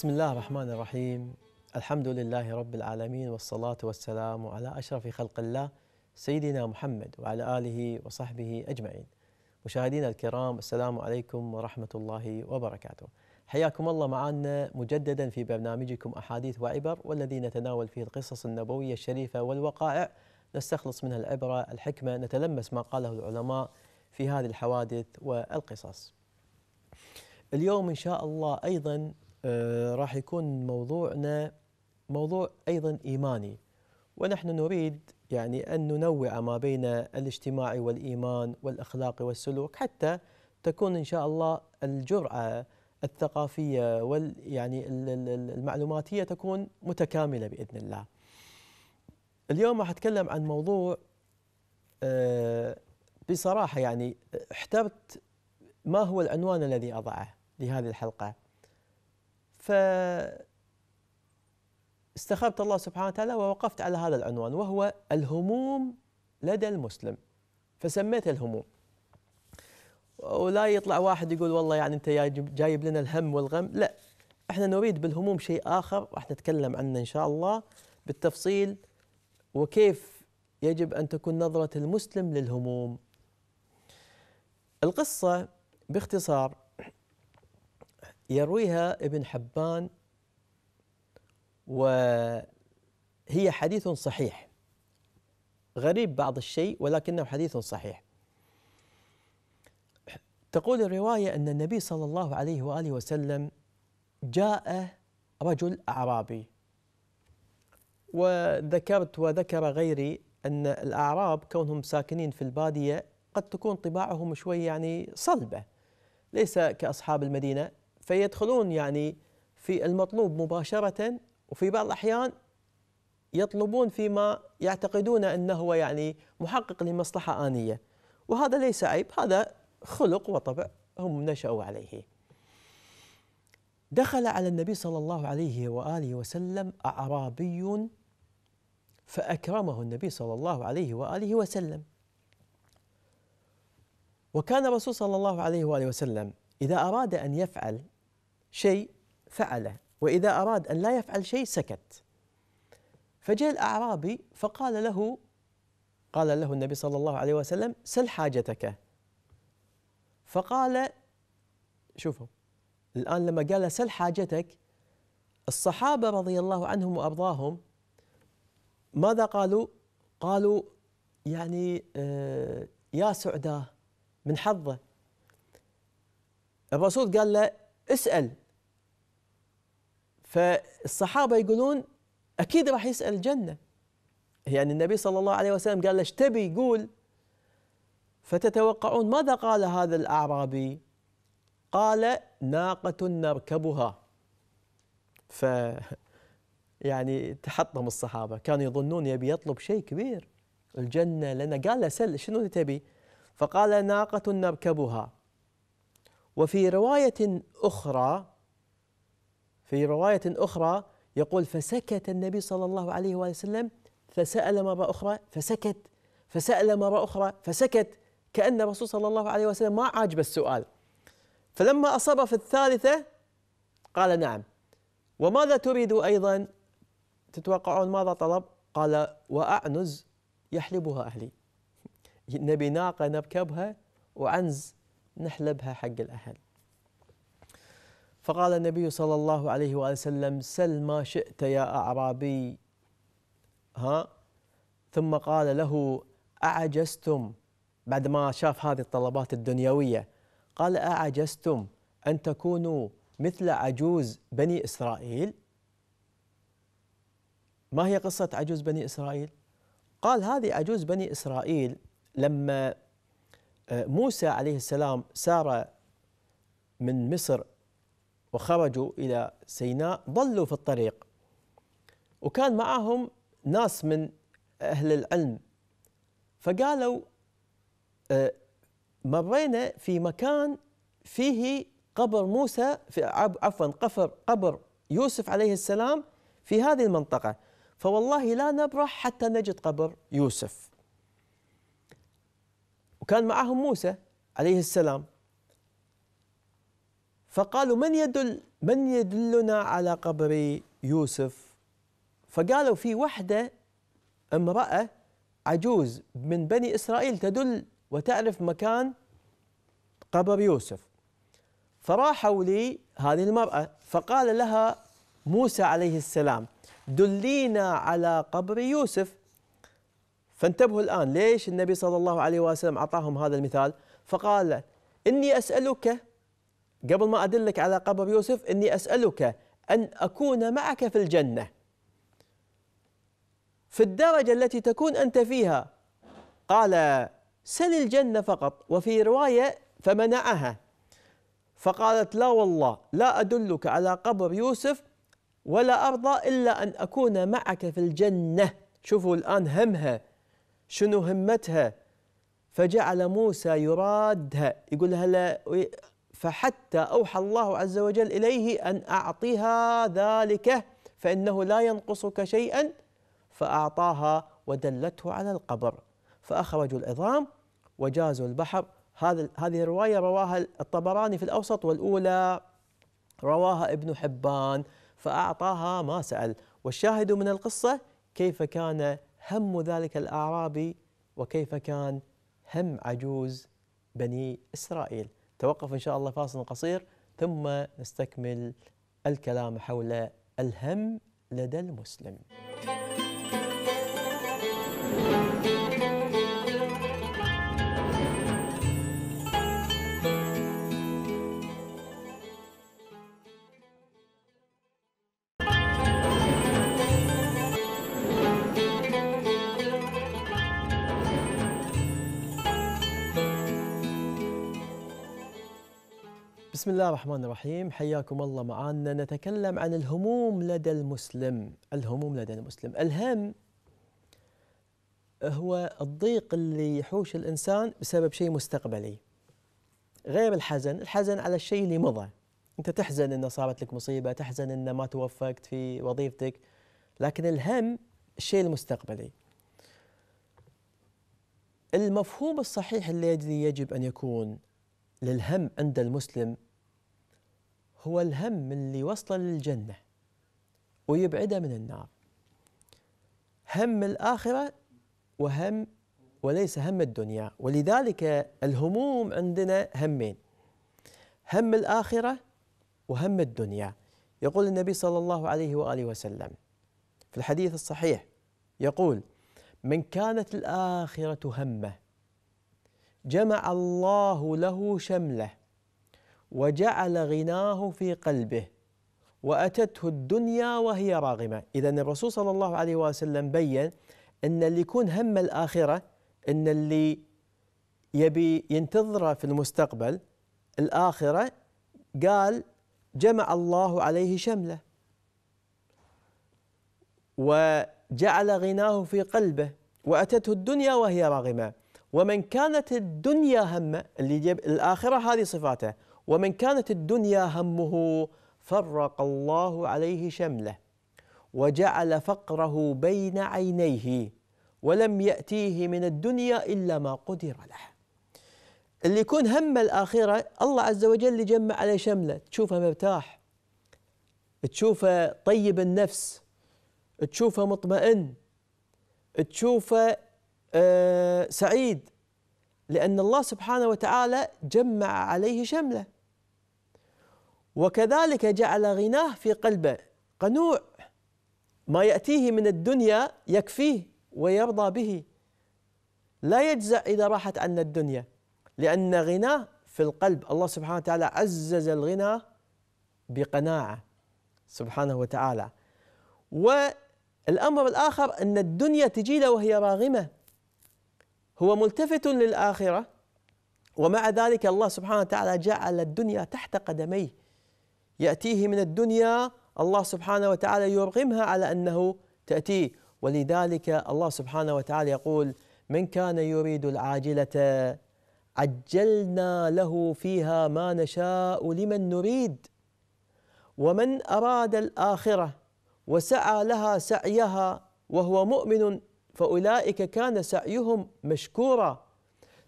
بسم الله الرحمن الرحيم الحمد لله رب العالمين والصلاة والسلام على أشرف خلق الله سيدنا محمد وعلى آله وصحبه أجمعين مشاهدينا الكرام السلام عليكم ورحمة الله وبركاته حياكم الله معنا مجددا في برنامجكم أحاديث وعبر والذي نتناول فيه القصص النبوية الشريفة والوقائع نستخلص منها العبرة الحكمة نتلمس ما قاله العلماء في هذه الحوادث والقصص اليوم إن شاء الله أيضا آه، راح يكون موضوعنا موضوع أيضا إيماني ونحن نريد يعني أن ننوع ما بين الاجتماع والإيمان والأخلاق والسلوك حتى تكون إن شاء الله الجرعة الثقافية وال يعني المعلوماتية تكون متكاملة بإذن الله اليوم راح أتكلم عن موضوع آه، بصراحة يعني احترت ما هو العنوان الذي أضعه لهذه الحلقة ف استخبت الله سبحانه وتعالى ووقفت على هذا العنوان وهو الهموم لدى المسلم فسميت الهموم ولا يطلع واحد يقول والله يعني انت جايب لنا الهم والغم لا احنا نريد بالهموم شيء اخر راح نتكلم عنه ان شاء الله بالتفصيل وكيف يجب ان تكون نظره المسلم للهموم القصه باختصار يرويها ابن حبان وهي حديث صحيح غريب بعض الشيء ولكنه حديث صحيح تقول الرواية أن النبي صلى الله عليه وآله وسلم جاء رجل أعرابي وذكرت وذكر غيري أن الأعراب كونهم ساكنين في البادية قد تكون طباعهم شوي يعني صلبة ليس كأصحاب المدينة فيدخلون يعني في المطلوب مباشرة وفي بعض الأحيان يطلبون فيما يعتقدون أنه هو يعني محقق لمصلحة آنية وهذا ليس عيب هذا خلق وطبع هم نشأوا عليه دخل على النبي صلى الله عليه وآله وسلم أعرابي فأكرمه النبي صلى الله عليه وآله وسلم وكان الرسول صلى الله عليه وآله وسلم إذا أراد أن يفعل شيء فعله وإذا أراد أن لا يفعل شيء سكت فجاء الأعرابي فقال له قال له النبي صلى الله عليه وسلم سل حاجتك فقال شوفوا الآن لما قال سل حاجتك الصحابة رضي الله عنهم وأرضاهم ماذا قالوا قالوا يعني آه، يا سعداه من حظه الرسول قال له اسأل فالصحابة يقولون أكيد راح يسأل الجنة يعني النبي صلى الله عليه وسلم قال له ايش تبي يقول فتتوقعون ماذا قال هذا الأعرابي قال ناقة نركبها ف يعني تحطم الصحابة كانوا يظنون يبي يطلب شيء كبير الجنة لنا قال له سل شنو تبي فقال ناقة نركبها وفي رواية أخرى في رواية أخرى يقول فسكت النبي صلى الله عليه وآله وسلم فسأل مرة أخرى فسكت فسأل مرة أخرى فسكت كأن الرسول صلى الله عليه وسلم ما عاجب السؤال فلما أصاب في الثالثة قال نعم وماذا تريد أيضا تتوقعون ماذا طلب قال وأعنز يحلبها أهلي نبي ناقة نركبها وعنز نحلبها حق الأهل فقال النبي صلى الله عليه وآله وسلم سل ما شئت يا أعرابي ها ثم قال له أعجزتم بعد ما شاف هذه الطلبات الدنيوية قال أعجزتم أن تكونوا مثل عجوز بني إسرائيل ما هي قصة عجوز بني إسرائيل قال هذه عجوز بني إسرائيل لما آه، موسى عليه السلام سار من مصر وخرجوا إلى سيناء ضلوا في الطريق وكان معهم ناس من أهل العلم فقالوا آه، مرينا في مكان فيه قبر موسى في عفوا قفر قبر يوسف عليه السلام في هذه المنطقة فوالله لا نبرح حتى نجد قبر يوسف وكان معهم موسى عليه السلام فقالوا من يدل من يدلنا على قبر يوسف فقالوا في وحده امراه عجوز من بني اسرائيل تدل وتعرف مكان قبر يوسف فراحوا لي هذه المراه فقال لها موسى عليه السلام دلينا على قبر يوسف فانتبهوا الان ليش النبي صلى الله عليه وسلم اعطاهم هذا المثال فقال اني اسالك قبل ما أدلك على قبر يوسف إني أسألك أن أكون معك في الجنة في الدرجة التي تكون أنت فيها قال سل الجنة فقط وفي رواية فمنعها فقالت لا والله لا أدلك على قبر يوسف ولا أرضى إلا أن أكون معك في الجنة شوفوا الآن همها شنو همتها فجعل موسى يرادها يقول لها فحتى أوحى الله عز وجل إليه أن أعطها ذلك فإنه لا ينقصك شيئا فأعطاها ودلته على القبر فأخرجوا العظام وجازوا البحر هذا هذه الرواية رواها الطبراني في الأوسط والأولى رواها ابن حبان فأعطاها ما سأل والشاهد من القصة كيف كان هم ذلك الأعرابي وكيف كان هم عجوز بني إسرائيل توقف إن شاء الله فاصل قصير ثم نستكمل الكلام حول الهم لدى المسلم. بسم الله الرحمن الرحيم حياكم الله معنا نتكلم عن الهموم لدى المسلم الهموم لدى المسلم الهم هو الضيق اللي يحوش الإنسان بسبب شيء مستقبلي غير الحزن الحزن على الشيء اللي مضى أنت تحزن أنه صارت لك مصيبة تحزن أنه ما توفقت في وظيفتك لكن الهم الشيء المستقبلي المفهوم الصحيح الذي يجب أن يكون للهم عند المسلم هو الهم اللي وصله للجنة ويبعده من النار هم الآخرة وهم وليس هم الدنيا ولذلك الهموم عندنا همين هم الآخرة وهم الدنيا يقول النبي صلى الله عليه وآله وسلم في الحديث الصحيح يقول من كانت الآخرة همه جمع الله له شمله وجعل غناه في قلبه وأتته الدنيا وهي راغمة إذا الرسول صلى الله عليه وسلم بيّن أن اللي يكون هم الآخرة أن اللي يبي ينتظره في المستقبل الآخرة قال جمع الله عليه شمله وجعل غناه في قلبه وأتته الدنيا وهي راغمة ومن كانت الدنيا همه اللي الآخرة هذه صفاته ومن كانت الدنيا همه فرق الله عليه شمله وجعل فقره بين عينيه ولم يأتيه من الدنيا إلا ما قدر له اللي يكون هم الآخرة الله عز وجل اللي جمع عليه شمله تشوفه مرتاح تشوفه طيب النفس تشوفه مطمئن تشوفه آه سعيد لأن الله سبحانه وتعالى جمع عليه شمله وكذلك جعل غناه في قلبه قنوع ما يأتيه من الدنيا يكفيه ويرضى به لا يجزع إذا راحت عنا الدنيا لأن غناه في القلب الله سبحانه وتعالى عزز الغنى بقناعة سبحانه وتعالى والأمر الآخر أن الدنيا تجي له وهي راغمة هو ملتفت للآخرة ومع ذلك الله سبحانه وتعالى جعل الدنيا تحت قدميه يأتيه من الدنيا الله سبحانه وتعالى يرغمها على أنه تأتيه ولذلك الله سبحانه وتعالى يقول من كان يريد العاجلة عجلنا له فيها ما نشاء لمن نريد ومن أراد الآخرة وسعى لها سعيها وهو مؤمن فأولئك كان سعيهم مشكورا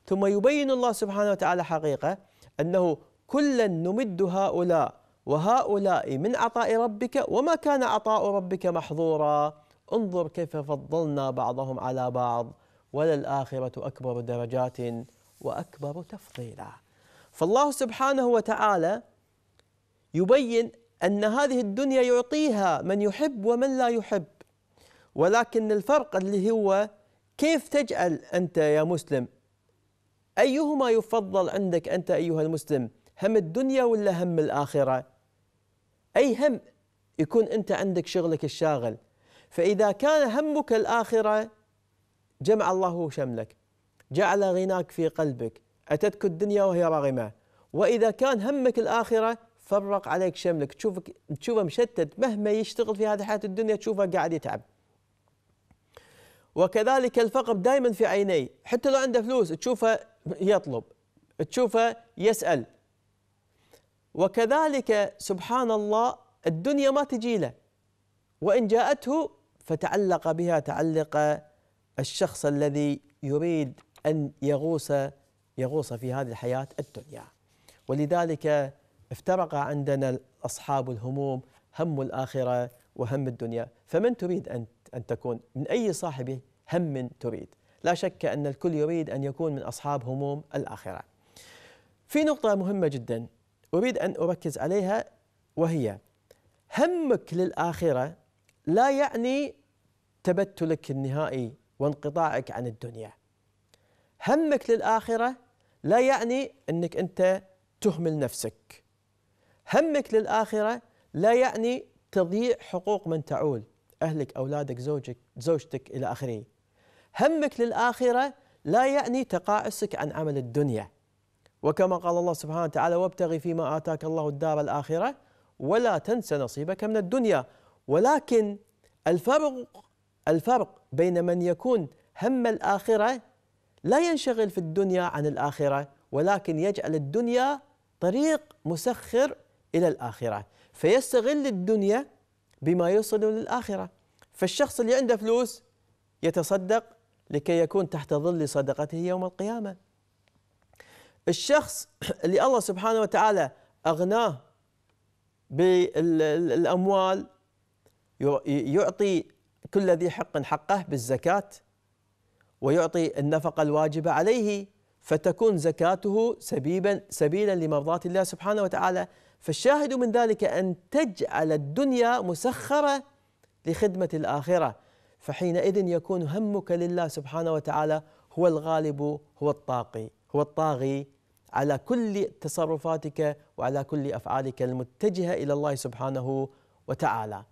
ثم يبين الله سبحانه وتعالى حقيقة أنه كلا نمد هؤلاء وهؤلاء من عطاء ربك وما كان عطاء ربك محظورا انظر كيف فضلنا بعضهم على بعض وللآخرة أكبر درجات وأكبر تفضيلا فالله سبحانه وتعالى يبين أن هذه الدنيا يعطيها من يحب ومن لا يحب ولكن الفرق اللي هو كيف تجعل أنت يا مسلم أيهما يفضل عندك أنت أيها المسلم هم الدنيا ولا هم الآخرة أي هم يكون أنت عندك شغلك الشاغل فإذا كان همك الآخرة جمع الله شملك جعل غناك في قلبك أتتك الدنيا وهي راغمة وإذا كان همك الآخرة فرق عليك شملك تشوفك تشوفه مشتت مهما يشتغل في هذه حياة الدنيا تشوفه قاعد يتعب وكذلك الفقر دائما في عيني حتى لو عنده فلوس تشوفه يطلب تشوفه يسأل وكذلك سبحان الله الدنيا ما تجي له وإن جاءته فتعلق بها تعلق الشخص الذي يريد أن يغوص يغوص في هذه الحياة الدنيا ولذلك افترق عندنا أصحاب الهموم هم الآخرة وهم الدنيا فمن تريد أن أن تكون من أي صاحب هم تريد لا شك أن الكل يريد أن يكون من أصحاب هموم الآخرة في نقطة مهمة جدا أريد أن أركز عليها وهي همك للآخرة لا يعني تبتلك النهائي وانقطاعك عن الدنيا همك للآخرة لا يعني أنك أنت تهمل نفسك همك للآخرة لا يعني تضييع حقوق من تعول أهلك أولادك زوجك زوجتك إلى آخره همك للآخرة لا يعني تقاعسك عن عمل الدنيا وكما قال الله سبحانه وتعالى وابتغ فيما آتاك الله الدار الآخرة ولا تنس نصيبك من الدنيا ولكن الفرق الفرق بين من يكون هم الآخرة لا ينشغل في الدنيا عن الآخرة ولكن يجعل الدنيا طريق مسخر إلى الآخرة فيستغل الدنيا بما يوصل للآخرة فالشخص اللي عنده فلوس يتصدق لكي يكون تحت ظل صدقته يوم القيامه الشخص اللي الله سبحانه وتعالى أغناه بالأموال يعطي كل ذي حق حقه بالزكاة ويعطي النفقة الواجبة عليه فتكون زكاته سبيبا سبيلا لمرضاة الله سبحانه وتعالى فالشاهد من ذلك أن تجعل الدنيا مسخرة لخدمة الآخرة فحينئذ يكون همك لله سبحانه وتعالى هو الغالب هو الطاقي هو الطاغي على كل تصرفاتك وعلى كل افعالك المتجهه الى الله سبحانه وتعالى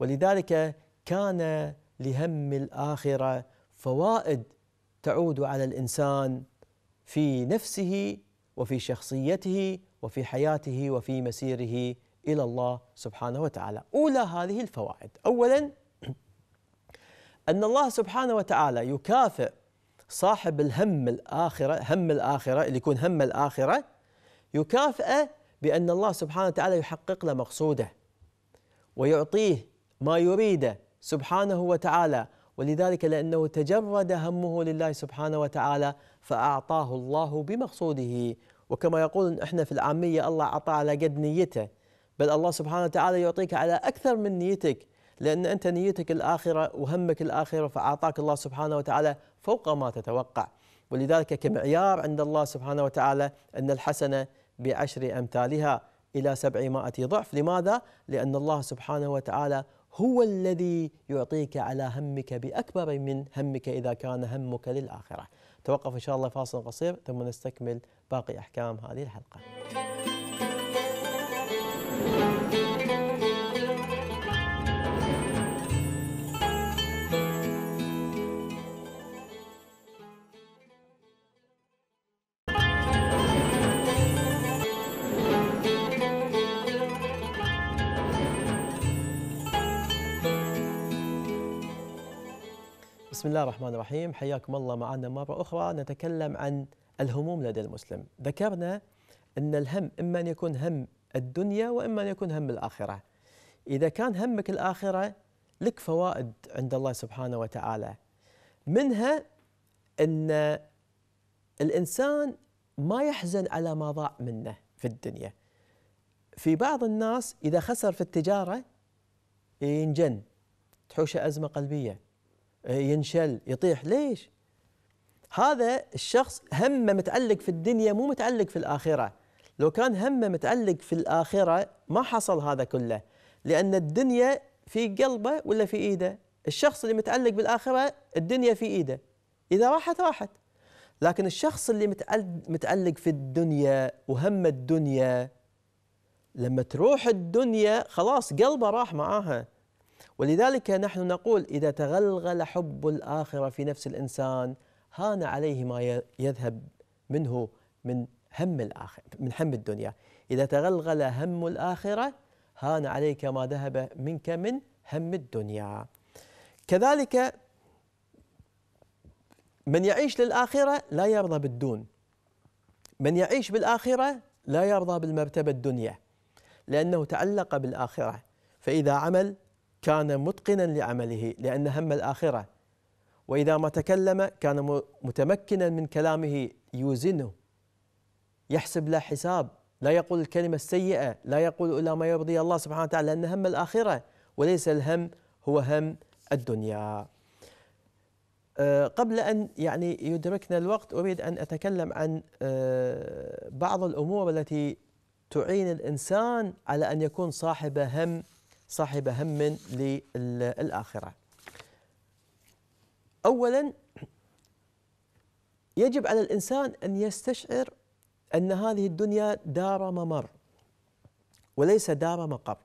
ولذلك كان لهم الاخره فوائد تعود على الانسان في نفسه وفي شخصيته وفي حياته وفي مسيره الى الله سبحانه وتعالى اولى هذه الفوائد اولا ان الله سبحانه وتعالى يكافئ صاحب الهم الآخرة هم الآخرة اللي يكون هم الآخرة يكافئه بأن الله سبحانه وتعالى يحقق له مقصوده ويعطيه ما يريده سبحانه وتعالى ولذلك لأنه تجرد همه لله سبحانه وتعالى فأعطاه الله بمقصوده وكما يقول احنا في العامية الله أعطى على قد نيته بل الله سبحانه وتعالى يعطيك على أكثر من نيتك لأن أنت نيتك الآخرة وهمك الآخرة فأعطاك الله سبحانه وتعالى فوق ما تتوقع ولذلك كمعيار عند الله سبحانه وتعالى أن الحسنة بعشر أمثالها إلى سبعمائة ضعف لماذا؟ لأن الله سبحانه وتعالى هو الذي يعطيك على همك بأكبر من همك إذا كان همك للآخرة توقف إن شاء الله فاصل قصير ثم نستكمل باقي أحكام هذه الحلقة بسم الله الرحمن الرحيم حياكم الله معنا مرة أخرى نتكلم عن الهموم لدى المسلم ذكرنا أن الهم إما أن يكون هم الدنيا وإما أن يكون هم الآخرة إذا كان همك الآخرة لك فوائد عند الله سبحانه وتعالى منها أن الإنسان ما يحزن على ما ضاع منه في الدنيا في بعض الناس إذا خسر في التجارة ينجن تحوشه أزمة قلبية ينشل يطيح ليش هذا الشخص همه متعلق في الدنيا مو متعلق في الآخرة لو كان همه متعلق في الآخرة ما حصل هذا كله لأن الدنيا في قلبه ولا في إيده الشخص اللي متعلق بالآخرة الدنيا في إيده إذا راحت راحت لكن الشخص اللي متعلق في الدنيا وهم الدنيا لما تروح الدنيا خلاص قلبه راح معاها ولذلك نحن نقول إذا تغلغل حب الآخرة في نفس الإنسان هان عليه ما يذهب منه من هم الآخر من هم الدنيا إذا تغلغل هم الآخرة هان عليك ما ذهب منك من هم الدنيا كذلك من يعيش للآخرة لا يرضى بالدون من يعيش بالآخرة لا يرضى بالمرتبة الدنيا لأنه تعلق بالآخرة فإذا عمل كان متقنا لعمله لأن هم الآخرة وإذا ما تكلم كان متمكنا من كلامه يوزنه يحسب له حساب لا يقول الكلمة السيئة لا يقول إلا ما يرضي الله سبحانه وتعالى لأن هم الآخرة وليس الهم هو هم الدنيا آه، قبل أن يعني يدركنا الوقت أريد أن أتكلم عن آه، بعض الأمور التي تعين الإنسان على أن يكون صاحب هم صاحب هم للآخرة أولا يجب على الإنسان أن يستشعر أن هذه الدنيا دار ممر وليس دار مقر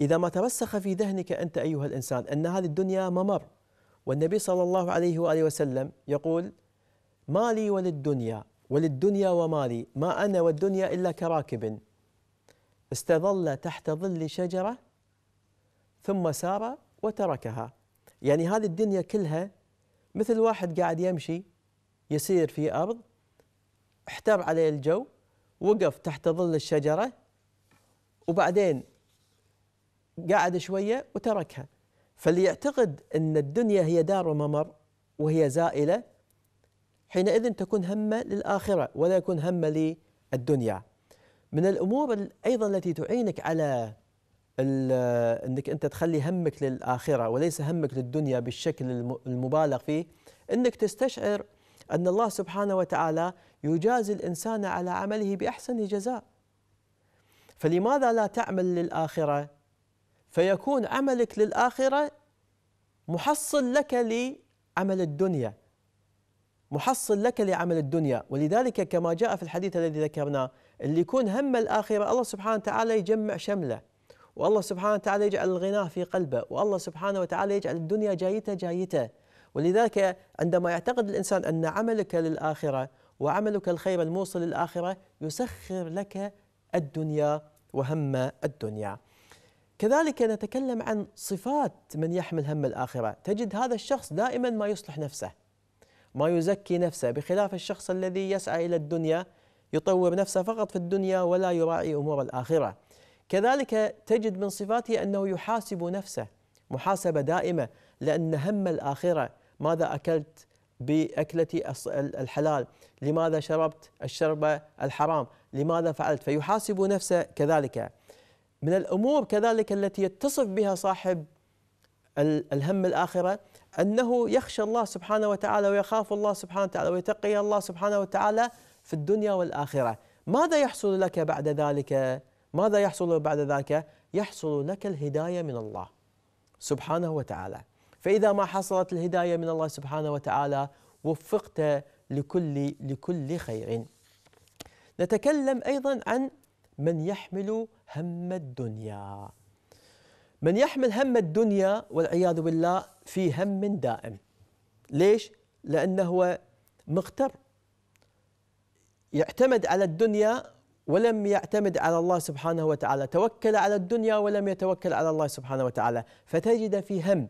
إذا ما ترسخ في ذهنك أنت أيها الإنسان أن هذه الدنيا ممر والنبي صلى الله عليه وآله وسلم يقول مالي وللدنيا وللدنيا ومالي ما أنا والدنيا إلا كراكب استظل تحت ظل شجرة ثم سار وتركها يعني هذه الدنيا كلها مثل واحد قاعد يمشي يسير في أرض احتر عليه الجو وقف تحت ظل الشجرة وبعدين قاعد شوية وتركها فاللي يعتقد أن الدنيا هي دار وممر وهي زائلة حينئذ تكون همه للآخرة ولا يكون همه للدنيا من الامور ايضا التي تعينك على انك انت تخلي همك للاخره وليس همك للدنيا بالشكل المبالغ فيه انك تستشعر ان الله سبحانه وتعالى يجازي الانسان على عمله باحسن جزاء فلماذا لا تعمل للاخره فيكون عملك للاخره محصل لك لعمل الدنيا محصل لك لعمل الدنيا ولذلك كما جاء في الحديث الذي ذكرناه اللي يكون هم الآخرة الله سبحانه وتعالى يجمع شمله والله سبحانه وتعالى يجعل الغناء في قلبه والله سبحانه وتعالى يجعل الدنيا جايته جايته ولذلك عندما يعتقد الإنسان أن عملك للآخرة وعملك الخير الموصل للآخرة يسخر لك الدنيا وهم الدنيا كذلك نتكلم عن صفات من يحمل هم الآخرة تجد هذا الشخص دائما ما يصلح نفسه ما يزكي نفسه بخلاف الشخص الذي يسعى إلى الدنيا يطور نفسه فقط في الدنيا ولا يراعي امور الاخره. كذلك تجد من صفاته انه يحاسب نفسه محاسبه دائمه لان هم الاخره ماذا اكلت باكلتي الحلال؟ لماذا شربت الشربه الحرام؟ لماذا فعلت؟ فيحاسب نفسه كذلك. من الامور كذلك التي يتصف بها صاحب الهم الاخره انه يخشى الله سبحانه وتعالى ويخاف الله سبحانه وتعالى ويتقي الله سبحانه وتعالى في الدنيا والآخرة ماذا يحصل لك بعد ذلك ماذا يحصل بعد ذلك يحصل لك الهداية من الله سبحانه وتعالى فإذا ما حصلت الهداية من الله سبحانه وتعالى وفقت لكل لكل خير نتكلم أيضا عن من يحمل هم الدنيا من يحمل هم الدنيا والعياذ بالله في هم دائم ليش؟ لأنه هو مغتر يعتمد على الدنيا ولم يعتمد على الله سبحانه وتعالى توكل على الدنيا ولم يتوكل على الله سبحانه وتعالى فتجد في هم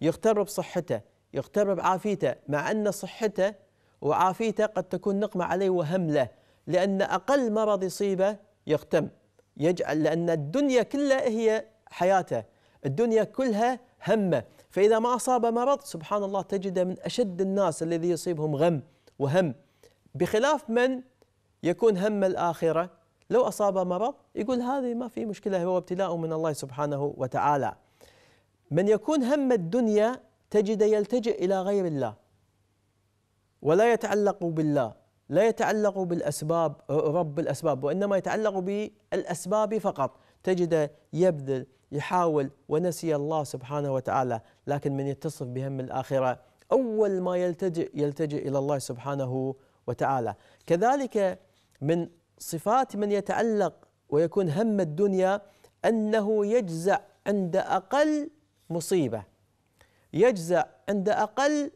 يغتر بصحته يغتر بعافيته مع أن صحته وعافيته قد تكون نقمة عليه وهم له لأن أقل مرض يصيبه يغتم يجعل لأن الدنيا كلها هي حياته الدنيا كلها همه فإذا ما أصاب مرض سبحان الله تجده من أشد الناس الذي يصيبهم غم وهم بخلاف من يكون هم الآخرة لو أصاب مرض يقول هذه ما في مشكلة هو ابتلاء من الله سبحانه وتعالى من يكون هم الدنيا تجد يلتجئ إلى غير الله ولا يتعلق بالله لا يتعلق بالأسباب رب الأسباب وإنما يتعلق بالأسباب فقط تجد يبذل يحاول ونسي الله سبحانه وتعالى لكن من يتصف بهم الآخرة أول ما يلتجئ يلتجئ إلى الله سبحانه وتعالى كذلك من صفات من يتعلق ويكون هم الدنيا انه يجزع عند اقل مصيبه يجزع عند اقل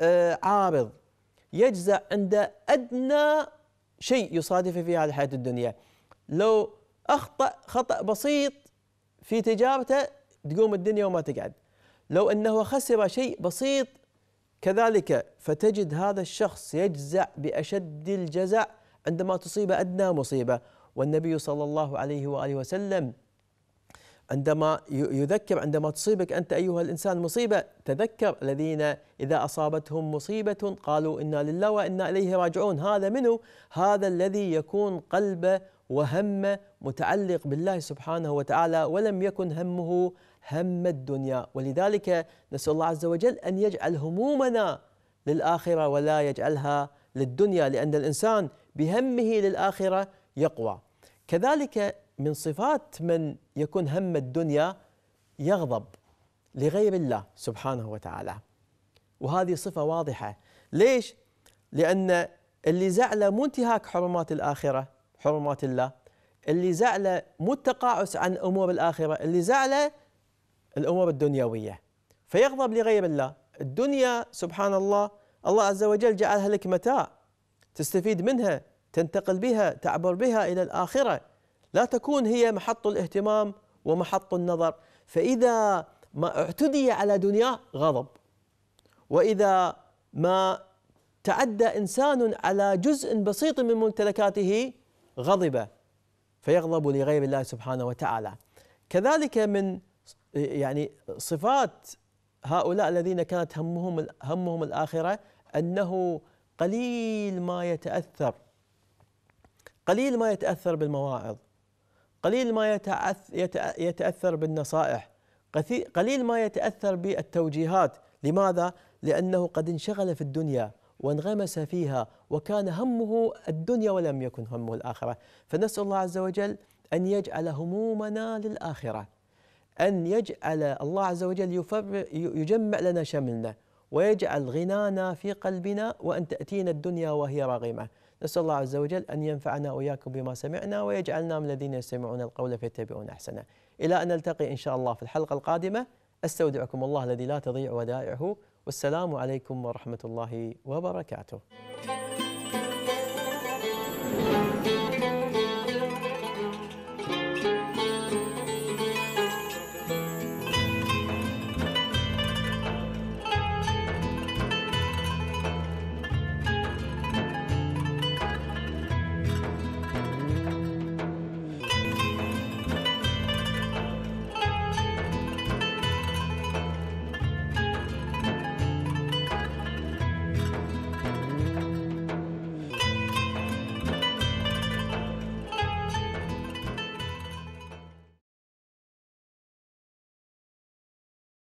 آه، عارض يجزع عند ادنى شيء يصادفه في هذه الحياه الدنيا لو اخطا خطا بسيط في تجارته تقوم الدنيا وما تقعد لو انه خسر شيء بسيط كذلك فتجد هذا الشخص يجزع باشد الجزع عندما تصيب أدنى مصيبة والنبي صلى الله عليه وآله وسلم عندما يذكر عندما تصيبك أنت أيها الإنسان مصيبة تذكر الذين إذا أصابتهم مصيبة قالوا إنا لله وإنا إليه راجعون هذا منه هذا الذي يكون قلبه وهمه متعلق بالله سبحانه وتعالى ولم يكن همه هم الدنيا ولذلك نسأل الله عز وجل أن يجعل همومنا للآخرة ولا يجعلها للدنيا لأن الإنسان بهمه للآخرة يقوى كذلك من صفات من يكون هم الدنيا يغضب لغير الله سبحانه وتعالى وهذه صفة واضحة ليش؟ لأن اللي زعله مو انتهاك حرمات الآخرة حرمات الله اللي زعله مو التقاعس عن أمور الآخرة اللي زعله الأمور الدنيوية فيغضب لغير الله الدنيا سبحان الله الله عز وجل جعلها لك متاع تستفيد منها تنتقل بها تعبر بها إلى الآخرة لا تكون هي محط الاهتمام ومحط النظر فإذا ما اعتدي على دنياه غضب وإذا ما تعدى إنسان على جزء بسيط من ممتلكاته غضب فيغضب لغير الله سبحانه وتعالى كذلك من يعني صفات هؤلاء الذين كانت همهم همهم الآخرة أنه قليل ما يتاثر قليل ما يتاثر بالمواعظ قليل ما يتاثر بالنصائح قليل ما يتاثر بالتوجيهات لماذا لانه قد انشغل في الدنيا وانغمس فيها وكان همه الدنيا ولم يكن همه الاخره فنسال الله عز وجل ان يجعل همومنا للاخره ان يجعل الله عز وجل يجمع لنا شملنا ويجعل غنانا في قلبنا وأن تأتينا الدنيا وهي راغمة نسأل الله عز وجل أن ينفعنا وإياكم بما سمعنا ويجعلنا من الذين يستمعون القول فيتبعون أحسنه إلى أن نلتقي إن شاء الله في الحلقة القادمة أستودعكم الله الذي لا تضيع ودائعه والسلام عليكم ورحمة الله وبركاته